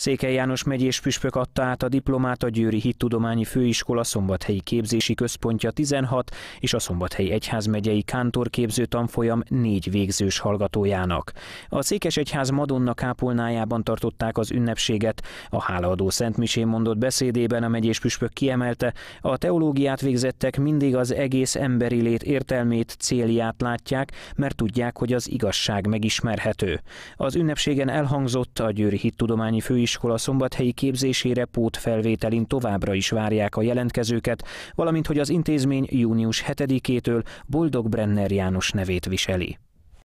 Székely János megyés püspök adta át a diplomát a Győri Hittudományi Főiskola Szombathelyi Képzési Központja 16 és a Szombathelyi Egyházmegyei Kántorképző Tanfolyam négy végzős hallgatójának. A Székes Egyház Madonna kápolnájában tartották az ünnepséget. A hálaadó Misén mondott beszédében a megyés püspök kiemelte, a teológiát végzettek mindig az egész emberi lét értelmét, célját látják, mert tudják, hogy az igazság megismerhető. Az ünnepségen elhangzott a Győri Hittudományi Főiskola iskola szombathelyi képzésére pótfelvételin továbbra is várják a jelentkezőket, valamint hogy az intézmény június 7-től Boldog Brenner János nevét viseli.